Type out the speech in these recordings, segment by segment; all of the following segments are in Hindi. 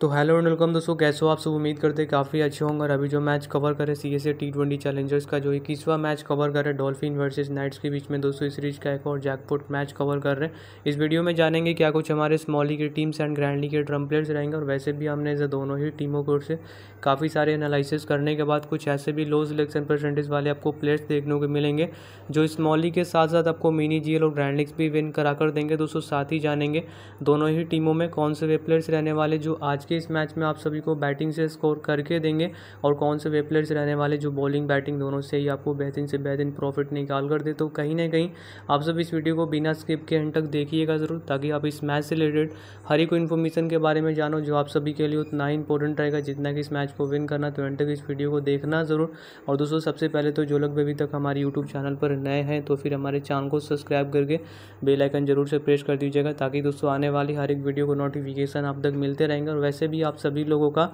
तो हेलो एंड वेलकम दोस्तों कैसे हो आप सब उम्मीद करते हैं काफ़ी अच्छे होंगे और अभी जो मैच कवर करें C S A T twenty challengers का जो इक्कीसवा मैच कवर कर रहे डॉल्फिन वर्सेस नाइट्स के बीच में दोस्तों इस सीरीज का एक और जैकपॉट मैच कवर कर रहे हैं इस वीडियो में जानेंगे क्या कुछ हमारे स्मॉली की टीम्स एंड ग्रैंडली के ड्रम प्लेयर्स रहेंगे और वैसे भी हमने इसे दोनों ही टीमों को से काफ़ी सारे एनालिसिस करने के बाद कुछ ऐसे भी लो सिलेक्शन परसेंटेज वाले आपको प्लेयर्स देखने को मिलेंगे जो स्मॉली के साथ साथ आपको मिनी जीएल और ग्रैंड लीग्स भी विन करा कर देंगे दोस्तों साथ ही जानेंगे दोनों ही टीमों में कौन से वे प्लेयर्स रहने वाले जो आज के इस मैच में आप सभी को बैटिंग से स्कोर करके देंगे और कौन से वे प्लेयर्स रहने वाले जो बॉलिंग बैटिंग दोनों से ही आपको बेहतरीन से बेहतरीन प्रॉफिट निकाल कर दे तो कहीं ना कहीं आप सब इस वीडियो को बिना स्किप के एंड तक देखिएगा ज़रूर ताकि आप इस मैच से रिलेटेड हर एक इन्फॉर्मेशन के बारे में जानो जो आप सभी के लिए उतना ही इंपॉर्टेंट रहेगा जितना कि इस मैच को विन करना तो एंड तक इस वीडियो को देखना ज़रूर और दोस्तों सबसे पहले तो जो लोग अभी तक हमारे यूट्यूब चैनल पर नए हैं तो फिर हमारे चैनल को सब्सक्राइब करके बेलाइकन जरूर से प्रेस कर दीजिएगा ताकि दोस्तों आने वाली हर एक वीडियो को नोटिफिकेशन आप तक मिलते रहेंगे और वैसे से भी आप सभी लोगों का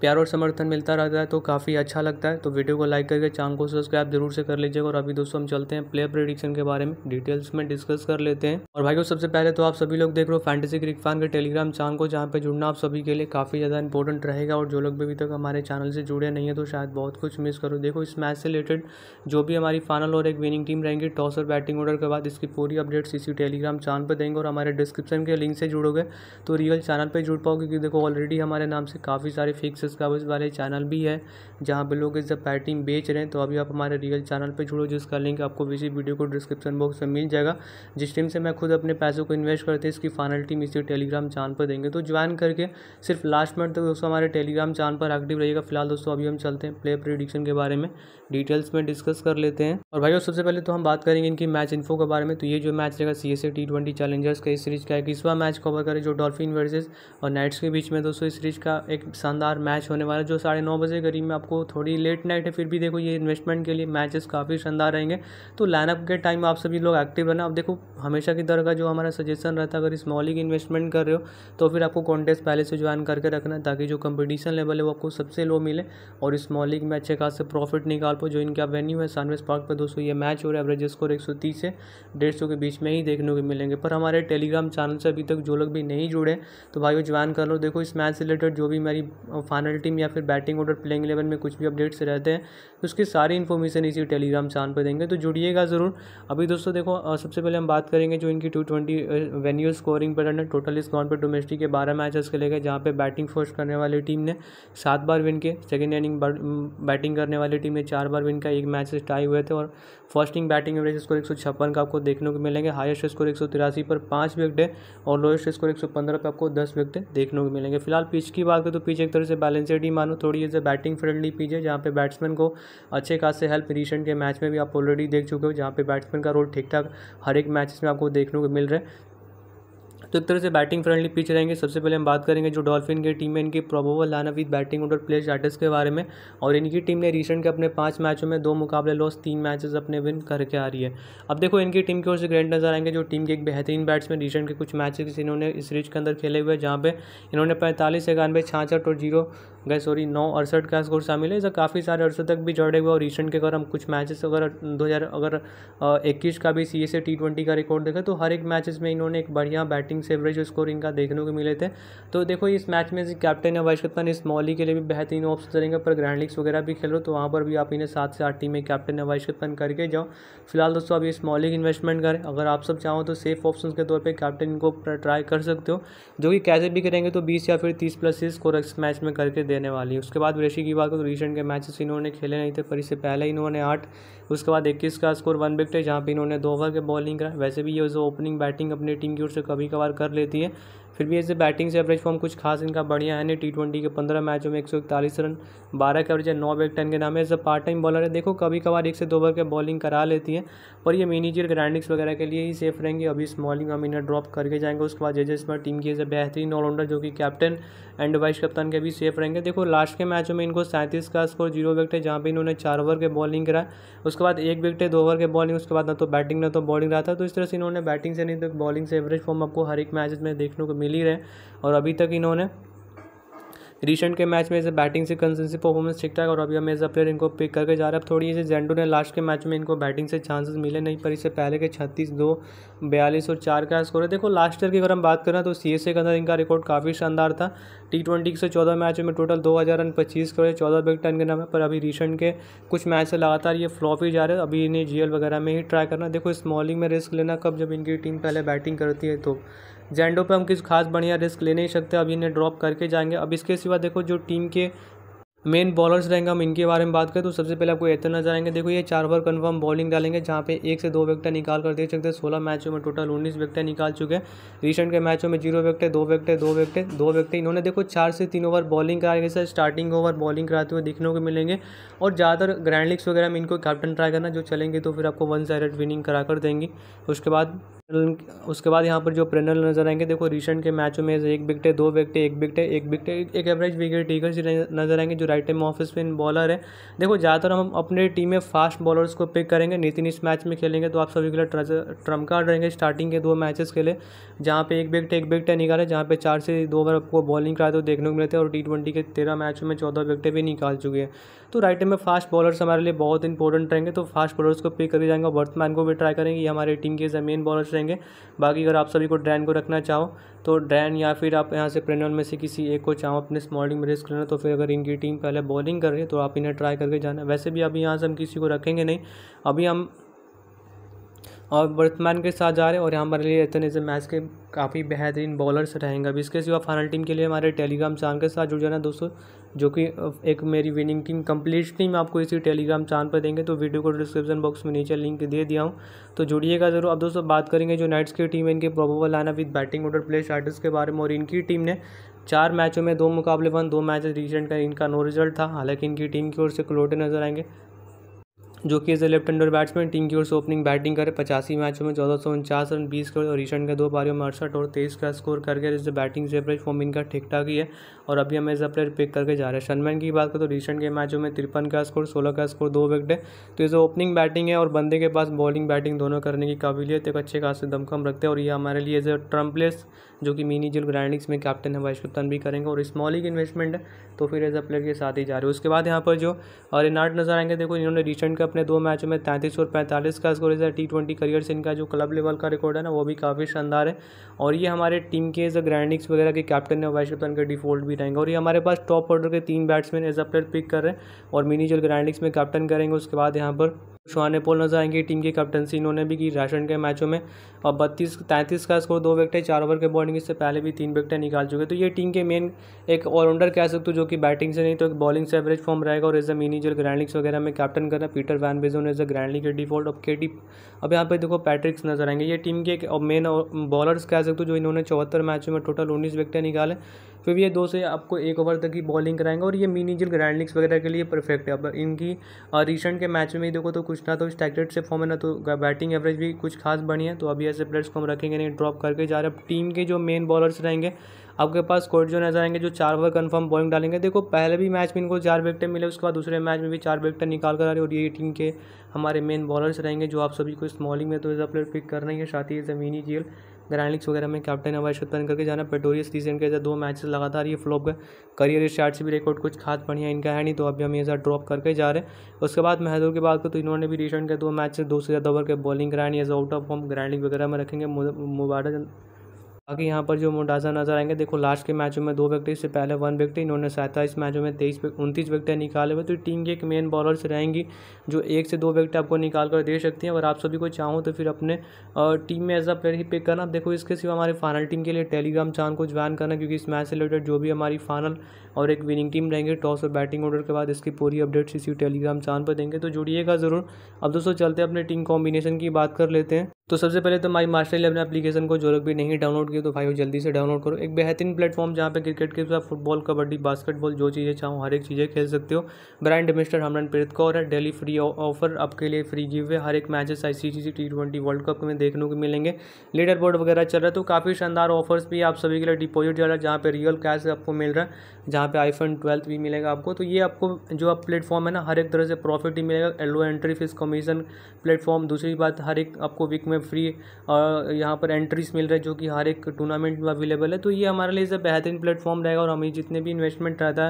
प्यार और समर्थन मिलता रहता है तो काफ़ी अच्छा लगता है तो वीडियो को लाइक करके चैनल को सब्सक्राइब जरूर से कर लीजिएगा और अभी दोस्तों हम चलते हैं प्लेयर प्रडिक्शन के बारे में डिटेल्स में डिस्कस कर लेते हैं और भाई सबसे पहले तो आप सभी लोग देख रहे हो फैंटेसी क्रिक फैन के टेलीग्राम चैनल को जहाँ पर जुड़ना आप सभी के लिए काफ़ी ज़्यादा इंपॉर्टेंट रहेगा और जो लोग भी अभी तक हमारे चैनल से जुड़े नहीं है तो शायद बहुत कुछ मिस करो देखो इस मैच से रिलेटेड जो भी हमारी फाइनल और एक विनिंग टीम रहेंगी टॉस और बैटिंग ऑर्डर के बाद इसकी पूरी अपडेट्स इसी टेलीग्राम चैनल पर देंगे और हमारे डिस्क्रिप्शन के लिंक से जुड़ोगे तो रियल चैनल पर जुड़ पाओगे क्योंकि देखो ऑलरेडी हमारे नाम से काफ़ी सारे फिक्स सक्सेस वाले चैनल भी है जहाँ पर लोग इस पैटिंग बेच रहे हैं तो अभी आप हमारे रियल चैनल पर जुड़ो जिसका लिंक आपको इसी वीडियो को डिस्क्रिप्शन बॉक्स में मिल जाएगा जिस टीम से मैं खुद अपने पैसों को इन्वेस्ट करते हैं इसकी फाइनल टीम इसी टेलीग्राम चैनल पर देंगे तो ज्वाइन करके सिर्फ लास्ट मिनट तक दोस्तों हमारे टेलीग्राम चैनल पर एक्टिव रहेगा फिलहाल दोस्तों अभी हम चलते हैं प्ले प्रिडिक्शन के बारे में डिटेल्स में डिस्कस कर लेते हैं और भाई सबसे पहले तो हम बात करेंगे इनकी मैच इन्फो के बारे में तो ये जो मैच रहेगा C S T twenty challengers का इस सीरीज का एक मैच कवर करें जो डॉल्फिन वर्सेज और नाइट्स के बीच में दोस्तों इस सीरीज का एक शानदार मैच मैच होने वाला है जो साढ़े नौ बजे करीब में आपको थोड़ी लेट नाइट है फिर भी देखो ये इन्वेस्टमेंट के लिए मैचेस काफ़ी शानदार रहेंगे तो लाइनअप के टाइम आप सभी लोग एक्टिव रहना आप देखो हमेशा की तरह का जो हमारा सजेशन रहता है अगर स्मॉल ही इन्वेस्टमेंट कर रहे हो तो फिर आपको कॉन्टेस्ट पहले से ज्वाइन करके रखना ताकि जो कंपटीशन लेवल है वो आपको सबसे लो मिले और स्मॉल लीग में अच्छे खास से प्रॉफिट निकाल पाओ जो इनका वेन्यू है सानवेज पार्क पर दोस्तों ये मैच हो रहा है एवरेज स्कोर एक से डेढ़ के बीच में ही देखने को मिलेंगे पर हमारे टेलीग्राम चैनल से अभी तक जो लोग भी नहीं जुड़े तो भाई वो ज्वाइन कर लो देखो इस मैच से रिलेटेड जो भी मेरी फाइनल पैनल टीम या फिर बैटिंग ऑर्डर प्लेइंग इलेवन में कुछ भी अपडेट्स रहते हैं तो उसकी सारी इन्फॉर्मेशन इसी टेलीग्राम चैनल पर देंगे तो जुड़िएगा ज़रूर अभी दोस्तों देखो सबसे पहले हम बात करेंगे जो इनकी टू ट्वेंटी वेन्यू स्कोरिंग पर है टोटल इस स्कोर पर डोमेस्टिक के बारह मैचेस खेले गए जहाँ पर बैटिंग फर्स्ट करने वाली टीम ने सात बार विन के सेकेंड इनिंग बैटिंग करने वाली टीम ने चार बार विन का एक मैच टाई हुए थे और first inning batting average score एक का आपको देखने को मिलेंगे हाइस्ट स्कोर एक पर पाँच विकेट और लोएस्ट स्कोर एक पर आपको दस विकेट देखने को मिलेंगे फिलहाल पिच की बात करें तो पिच एक तरह से बैलेंस इंटेंसिटी मानो थोड़ी इज़ बैटिंग फ्रेंडली पीच है जहाँ पे बैट्समैन को अच्छे खासे हेल्प रिसेंट के मैच में भी आप ऑलरेडी देख चुके हो जहाँ पे बैट्समैन का रोल ठीक ठाक हर एक मैच में आपको देखने को मिल रहा है तो एक तरह से बैटिंग फ्रेंडली पिच रहेंगे सबसे पहले हम बात करेंगे जो डॉल्फिन की टीम है इनकी प्रोबोबल लाना with batting order player starters के बारे में और इनकी टीम ने रिसेंट के अपने पाँच मैचों में दो मुकाबले लॉस तीन मैचेस अपने विन करके आ रही है अब देखो इनकी टीम की ओर से ग्रैंड नजर आएंगे जो टीम के एक बेहतरीन बैट्समैन रिसेंट के कुछ मैचेस इन्होंने इस सीरीज के अंदर खेले हुए जहाँ पे इन्होंने पैंतालीस इक्यानवे छाछठ और जीरो गए सॉरी नौ अड़सठ का स्कोर शामिल है काफ़ी सारे अरसों तक भी जड़े हुए और रिसेंट के अगर हम कुछ मैचेस अगर दो हज़ार अगर इक्कीस का भी सी एस टी ट्वेंटी का रिकॉर्ड देखें तो हर एक मैचेस में इन्होंने एक बढ़िया बैटिंग इनिंग्स एवरेज स्कोरिंग का देखने को मिले थे तो देखो इस मैच में कैप्टन है वाइस कप्तान इस मौली के लिए भी बेहतरीन ऑप्शन रहेंगे पर ग्रैंड लीग्स वगैरह भी खेलो तो वहाँ पर भी आप इन्हें सात से आठ टीम में कैप्टन है वाइस कप्तान करके जाओ फिलहाल दोस्तों अभी इस मौली इन्वेस्टमेंट करें अगर आप सब चाहो तो सेफ ऑप्शन के तौर पर कैप्टन को ट्राई कर सकते हो जो कि कैसे भी करेंगे तो बीस या फिर तीस प्लस ही स्कोर इस मैच में करके देने वाली है उसके बाद ऋषि की बात करो रिसेंट के मैचेस इन्होंने खेले नहीं थे पर इससे पहले इन्होंने आठ उसके बाद इक्कीस का स्कोर वन विकेट है जहाँ पर इन्होंने दो ओवर के बॉलिंग करा वैसे भी ये जो ओपनिंग बैटिंग अपनी टीम की ओर से कभी कभार कर लेती है फिर भी ऐसे बैटिंग से एवरेज फॉर्म कुछ खास इनका बढ़िया है नहीं टी ट्वेंटी के पंद्रह मैचों में एक सौ इकतालीस रन बारह के एवरेज है नौ बैक टेन के नाम है as a part time bowler है देखो कभी कभार एक से दो ओवर के बॉलिंग करा लेती है पर ये मिनीजियर ग्रैंडिक्स वगैरह के लिए ही सेफ रहेंगे अभी स्मॉलिंग हम इन्हें ड्रॉप करके जाएंगे उसके बाद जेजे पर टीम की एज ए बेहतरीन ऑलराउंडर जो कि कैप्टन एंड वाइस कप्तान के भी सेफ रहेंगे देखो लास्ट के मैचों में इनको सैंतीस का स्कोर जीरो विकेट है जहाँ पर इन्होंने चार ओवर के बॉलिंग करा उसके बाद एक विकेट है दो ओवर के बॉलिंग उसके बाद ना तो बैटिंग ना तो बॉलिंग रहा था तो इस तरह से इन्होंने बैटिंग से नहीं तो बॉलिंग से एवरेज फॉर्म आपको हर एक मैच में देखने को मिल मिल ही रहे और अभी तक इन्होंने रिसेंट के मैच में इसे बैटिंग से कंसिस्टेंसी परफॉर्मेंस ठीक ठाक और अभी हम एज प्लेयर इनको पिक करके जा रहे हैं अब थोड़ी इसे जेंडो ने लास्ट के मैच में इनको बैटिंग से चांसेस मिले नहीं पर इससे पहले के छत्तीस दो बयालीस और चार का स्कोर है देखो लास्ट ईयर की अगर हम बात करें तो सी एस के अंदर इनका रिकॉर्ड काफ़ी शानदार था टी ट्वेंटी से चौदह मैच में टोटल दो हज़ार रन पच्चीस करोड़ चौदह बिग टन के नाम है पर अभी रिसेंट के कुछ मैच से लगातार ये फ्लॉप ही जा रहे हैं अभी इन्हें जी वगैरह में ही ट्राई करना देखो स्मॉलिंग में रिस्क लेना कब जब इनकी टीम पहले बैटिंग करती है तो जेंडो पे हम किसी खास बढ़िया रिस्क ले नहीं सकते अभी इन्हें ड्रॉप करके जाएंगे अब इसके सिवा देखो जो टीम के मेन बॉलर्स रहेंगे हम इनके बारे में बात करें तो सबसे पहले आपको एतन नजर आएंगे देखो ये चार ओवर कन्फर्म बॉलिंग डालेंगे जहाँ पे एक से दो विकटें निकाल कर देख सकते हैं सोलह मैचों में टोटल उन्नीस विकटें निकाल चुके हैं रिसेंट के मैचों में जीरो विकटें दो विकटें दो विकटें दो विकटें इन्होंने देखो चार से तीन ओवर बॉलिंग कराएंगे सर स्टार्टिंग ओवर बॉलिंग कराते हुए देखने को मिलेंगे और ज़्यादातर ग्रैंड लिग्स वगैरह में इनको कैप्टन ट्राई करना जो चलेंगे तो फिर आपको वन साइड विनिंग करा कर देंगी उसके बाद उसके बाद यहाँ पर जो प्रेनल नजर आएंगे देखो रिसेंट के मैचों में एक विकटे दो विकटे एक विकटे एक विकटे एक एवरेज विकेट टीकर नजर आएंगे जो right time off spin bowler है देखो ज़्यादातर हम अपने टीम में फास्ट बॉलर्स को पिक करेंगे नितिन इस मैच में खेलेंगे तो आप सभी के लिए ट्रम कार्ड रहेंगे स्टार्टिंग के दो मैचेस खेले जहाँ पे एक विकेट एक विकटें निकाले जहाँ पे चार से दो बार आपको बॉलिंग कराए तो देखने को मिले थे और टी ट्वेंटी के तेरह मैचों में चौदह विकटें भी निकाल चुके हैं तो राइट टाइम में फास्ट बॉलर्स हमारे लिए बहुत इंपॉर्टेंट रहेंगे तो फास्ट बॉलर्स को पिक करके जाएंगे वर्तमान को भी ट्राई करेंगे ये हमारे टीम के जमीन बॉलर्स रहेंगे बाकी अगर आप सभी को ड्रैन को रखना चाहो तो ड्रैन या फिर आप यहाँ से प्रेनल में से किसी एक को चाहो अपने स्मॉलिंग में रिस्क लेना तो फिर अगर इनकी टीम पहले बॉलिंग कर रही है तो आप इन्हें ट्राई करके जाना वैसे भी अभी यहाँ से हम किसी को रखेंगे नहीं अभी हम और वर्तमान के साथ जा रहे हैं और यहाँ हमारे लिए रतन एज मैच के काफ़ी बेहतरीन बॉलर्स रहेंगे अभी इसके सिवा फाइनल टीम के लिए हमारे टेलीग्राम चैनल के साथ जुड़ जाना दोस्तों जो कि एक मेरी विनिंग टीम कंप्लीट टीम आपको इसी टेलीग्राम चैनल पर देंगे तो वीडियो को डिस्क्रिप्शन बॉक्स में नीचे लिंक दे दिया हूँ तो जुड़िएगा ज़रूर अब दोस्तों बात करेंगे जो नाइट्स की टीम है इनके प्रोबोबल आना with batting order play starters के बारे में और इनकी टीम ने चार मैचों में दो मुकाबले वन दो मैच रिसेंट का इनका नो रिजल्ट था हालांकि इनकी टीम की ओर से क्लोटे नजर आएंगे जो कि as a left hander batsman team की ओर से ओपनिंग बैटिंग करे पचासी मैचों में चौदह सौ उनचास रन बीस करोड़ और ईशान के दो पारियों में अड़सठ और तेईस का स्कोर करके जैसे बैटिंग से एवरेज फॉर्म इनका ठीक ठाक ही है और अभी हम एज अ प्लेयर पिक करके जा रहे हैं शनमैन की बात करें तो रिसेंट के मैचों में तिरपन का स्कोर सोलह का स्कोर दो विकेट है तो इसे ओपनिंग बैटिंग है और बंदे के पास बॉलिंग बैटिंग दोनों करने की काबिलियत एक अच्छे खास दमखम रखते हैं और ये हमारे लिए एज ए ट्रम्पलेस जो कि मिनी जल ग्राइंडिंग्स में कैप्टन है वाइस कप्तान भी करेंगे और स्मॉल इन्वेस्टमेंट है तो फिर एज अ प्लेयर के साथ ही जा रहे हो उसके बाद यहाँ पर जो रेनार्ड नजर आएंगे देखो इन्होंने रिसेंट के अपने दो मैचों में तैंतीस और पैंतालीस का स्कोर है टी ट्वेंटी करियर से इनका जो क्लब लेवल का रिकॉर्ड है ना वो भी काफ़ी शानदार है और ये हमारे टीम के एज अ ग्राइंडिंग्स वगैरह के कैप्टन है वाइस कप्तान के डिफॉल्ट भी रहेंगे और ये हमारे पास टॉप ऑर्डर के तीन batsman as a player pick कर रहे हैं और मिनी जल ग्राइंडिंग्स में कैप्टन करेंगे उसके बाद यहाँ पर शुहाने पोल नजर आएंगे टीम की कैप्टनसी इन्होंने भी की राशन के मैचों में और बत्तीस तैंतीस का स्कोर दो विकेट चार ओवर के बॉल ओपनिंग इससे पहले भी तीन विकटें निकाल चुके तो ये टीम के मेन एक ऑलराउंडर कह सकते हो जो कि बैटिंग से नहीं तो एक बॉलिंग से एवरेज फॉर्म रहेगा और एज अ मिनी जो ग्रैंडलिक्स वगैरह में कैप्टन करना पीटर वैन बेजोन एज अ ग्रैंडलिक के डिफॉल्ट अब के डी अब यहाँ पर देखो पैट्रिक्स नजर आएंगे ये टीम के एक मेन बॉलर्स कह सकते हो जो इन्होंने चौहत्तर मैचों में टोटल उन्नीस विकटें निकाले फिर ये दो से आपको एक ओवर तक ही बॉलिंग कराएंगे और ये मिनी जिल ग्रैंड वगैरह के लिए परफेक्ट है अब इनकी रिसेंट के मैच में देखो तो कुछ ना तो स्टैक से फॉर्म है ना तो बैटिंग एवरेज भी कुछ खास बनी है तो अभी ऐसे प्लेयर्स को हम रखेंगे नहीं ड्रॉप करके जा रहे अब टीम के जो मेन बॉलर्स रहेंगे आपके पास जो नजर आएंगे जो चार ओवर कन्फर्म बॉलिंग डालेंगे देखो पहले भी मैच में इनको चार विकटें मिले उसके बाद दूसरे मैच में भी चार विकटें निकाल कर आ रही और ये टीम के हमारे मेन बॉलर्स रहेंगे जो आप सभी को स्मॉलिंग में तो एज प्लेयर पिक कर रही है साथ ही ज़मीनी जेल ग्रैंडलिक्स वगैरह में कैप्टन है वाइस करके जाना पेटोरियस रीसेंट के दो मैचेस लगातार ये फ्लॉप गए करियर स्टार्ट से भी रिकॉर्ड कुछ खास बढ़िया इनका है नहीं तो अभी हम ये ड्रॉप करके जा रहे हैं उसके बाद महदूर की बात करें तो इन्होंने भी रिसेंट के दो मैच दो से ज़्यादा ओवर के बॉलिंग ग्रैंड या आउट ऑफ फॉर्म ग्रैंडिंग वगैरह में रखेंगे मुबारक बाकी यहाँ पर जो मुंडाजा नजर आएंगे देखो लास्ट के मैचों में दो विकेट इससे पहले वन विकेट इन्होंने सैंताईस मैचों में तेईस उनतीस विकेटें निकाले हुए तो टीम के एक मेन बॉलर्स रहेंगी जो एक से दो विकेट आपको निकाल कर दे सकती हैं अगर आप सभी को चाहूँ तो फिर अपने टीम में एज अ प्लेयर ही पिक करना देखो इसके सिवा हमारे फाइनल टीम के लिए टेलीग्राम चैनल को ज्वाइन करना क्योंकि इस मैच से रिलेटेड जो भी हमारी फाइनल और एक विनिंग टीम रहेंगे टॉस और बैटिंग ऑर्डर के बाद इसकी पूरी अपडेट्स इसी टेलीग्राम चैनल पर देंगे तो जुड़िएगा ज़रूर अब दोस्तों चलते अपने टीम कॉम्बिनेशन की बात कर लेते हैं तो सबसे पहले तो माई मास्टर इलेवन एप्लीकेशन को जो लोग भी नहीं डाउनलोड किए तो भाई वो जल्दी से डाउनलोड करो एक बेहतरीन प्लेटफॉर्म जहाँ पे क्रिकेट के साथ फुटबॉल कबड्डी बास्केटबॉल जो चीज़ें चाहो हर एक चीज़ें खेल सकते हो brand mister Harmanpreet Kaur है डेली फ्री ऑफर आपके लिए फ्री गिव है हर एक matches I C T twenty world cup में देखने को मिलेंगे लीडर बोर्ड वगैरह चल रहा है तो काफ़ी शानदार ऑफर्स भी आप सभी के लिए डिपोजिट जा रहा है जहाँ पर रियल कैश आपको मिल रहा है जहाँ पर आईफोन ट्वेल्थ भी मिलेगा आपको तो ये आपको जो आप प्लेटफॉर्म है ना हर एक तरह से प्रॉफिट ही मिलेगा low entry fees commission platform दूसरी बात हर एक आपको वीक में में फ्री और यहाँ पर एंट्रीज मिल रहे है जो कि हर एक टूर्नामेंट में अवेलेबल है तो ये हमारे लिए सब बेहतरीन प्लेटफॉर्म रहेगा और हमें जितने भी इन्वेस्टमेंट रहता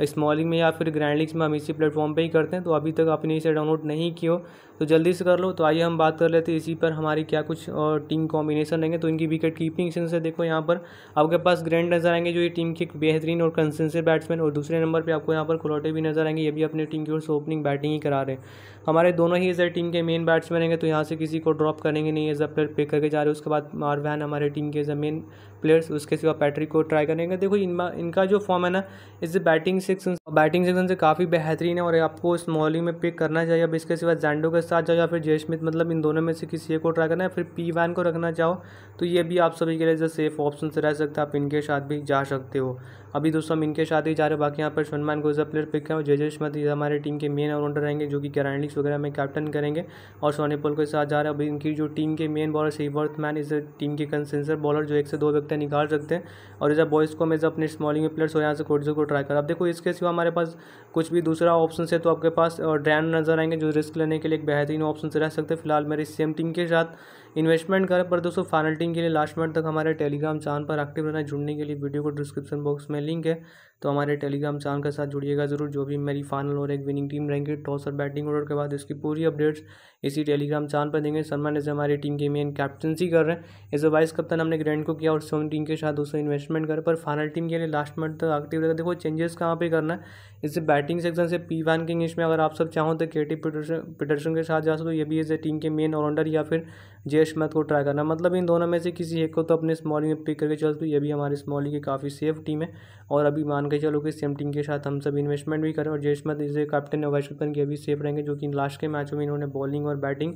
है स्मॉलिंग में या फिर ग्रैंड लीग्स में हम इसी प्लेटफॉर्म पर ही करते हैं तो अभी तक आपने इसे डाउनलोड नहीं किया तो जल्दी से कर लो तो आइए हम बात कर लेते इसी पर हमारी क्या कुछ और टीम कॉम्बिनेशन रहेंगे तो इनकी विकेट कीपिंग सेंस देखो यहाँ पर आपके पास ग्रैंड नजर आएंगे जो ये टीम के बेहतरीन और कंसिस्टेंट बैट्समैन और दूसरे नंबर पर आपको यहाँ पर खुलौटे भी नजर आएंगे ये भी अपने टीम की ओर से ओपनिंग बैटिंग ही करा रहे हैं हमारे दोनों ही ऐसे टीम के मेन बैट्समैन रहेंगे तो यहाँ से किसी को ड्रॉप करेंगे नहीं एज अ प्लेयर पे करके जा रहे उसके बाद मारवैन हमारे टीम के एज अ मेन प्लेयर्स उसके सिवा पैट्रिक को ट्राई करेंगे देखो इन इनका जो फॉर्म है ना इस बैटिंग सेक्शन बैटिंग सेक्शन से काफ़ी बेहतरीन है और आपको स्मॉलिंग में पिक करना चाहिए अब इसके सिवा जैंडो के साथ जाओ या फिर जय स्मिथ मतलब इन दोनों में से किसी को ट्राई करना है फिर पी वैन को रखना चाहो तो ये भी आप सभी के लिए सेफ ऑप्शन से रह सकता है आप इनके साथ भी जा सकते हो अभी दोस्तों हम इनके साथ ही जा रहे हैं बाकी यहाँ पर सलमान को एज प्लेयर पिक है और जय मत हमारे टीम के मेन ऑलराउंडर रहेंगे जो कि ग्रैंडलिक्स वगैरह में कैप्टन करेंगे और सोनी पोल के साथ जा रहे हैं अभी इनकी जो टीम के मेन बॉलर सेवर्थ मैन इज टीम के कंसेंसर बॉलर जो एक से दो व्यक्ति निकाल सकते हैं और इधर बॉयज़ को मैं जब अपने स्मॉलिंग प्लेयर्स और यहाँ से कोर्ट को ट्राई कर आप देखो इसके सिवा हमारे पास कुछ भी दूसरा ऑप्शन है तो आपके पास ड्रैन नजर आएंगे जो रिस्क लेने के लिए एक बेहतरीन ऑप्शन रह सकते हैं फिलहाल मेरी सेम टीम के साथ इन्वेस्टमेंट करें पर दोस्तों फाइनल टीम के लिए लास्ट मिनट तक हमारे टेलीग्राम चैनल पर एक्टिव रहना जुड़ने के लिए वीडियो को डिस्क्रिप्शन बॉक्स में लिंक है तो हमारे टेलीग्राम चैनल के साथ जुड़िएगा ज़रूर जो भी मेरी फाइनल और एक विनिंग टीम रहेंगे टॉस और बैटिंग ऑर्डर के बाद इसकी पूरी अपडेट्स इसी टेलीग्राम चैनल पर देंगे सलमान इसे हमारी टीम के मेन कैप्टनसी कर रहे हैं इसे वाइस कप्तान हमने ग्रैंड को किया और सोन टीम के साथ दूसरे इन्वेस्टमेंट करें पर फाइनल टीम के लिए लास्ट मंथ तक एक्टिव रहेगा देखो चेंजेस कहाँ पर करना है इससे बैटिंग सेक्शन से पी वन के इंग्लिश में अगर आप सब चाहो तो के टी पीटरसन के साथ जा सकते हो ये भी एज ए टीम के मेन ऑलराउंडर या फिर जयेश मैथ को ट्राई करना मतलब इन दोनों में से किसी एक को तो अपने स्मॉलिंग में पिक करके चल सकते ये भी हमारे स्मॉलिंग की काफ़ी सेफ टीम है और अभी मान चलो कि सेम टीम के साथ हम सब इन्वेस्टमेंट भी करें और जयसमत इसे कैप्टन अवैश वाइस के भी सेफ रहेंगे जो कि लास्ट के मैचों में इन्होंने बॉलिंग और बैटिंग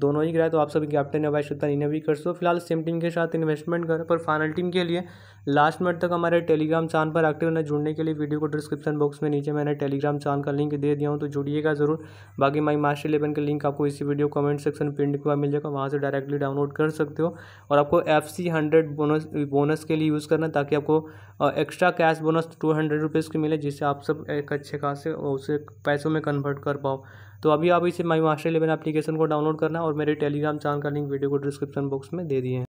दोनों ही कराए तो आप सभी कैप्टन है वैश उत्तर इन्हें भी कर सो फिलहाल सेम टीम के साथ इन्वेस्टमेंट करें पर फाइनल टीम के लिए लास्ट मिनट तक हमारे टेलीग्राम चैनल पर एक्टिव रहना जुड़ने के लिए वीडियो को डिस्क्रिप्शन बॉक्स में नीचे मैंने टेलीग्राम चैनल का लिंक दे दिया हूँ तो जुड़िएगा जरूर बाकी माई मास्टर इलेवन का लिंक आपको इसी वीडियो कमेंट सेक्शन पिंड के बाद मिल जाएगा वहाँ से डायरेक्टली डाउनलोड कर सकते हो और आपको F C hundred bonus bonus के लिए यूज़ करना ताकि आपको extra cash bonus two hundred rupees की मिले जिससे आप सब एक अच्छे खासे उसे पैसों में कन्वर्ट कर पाओ तो अभी आप इसे माई मास्टर इलेवन एप्लीकेशन को डाउनलोड करना और मेरे टेलीग्राम चैनल का लिंक वीडियो को डिस्क्रिप्शन बॉक्स में दे दिए हैं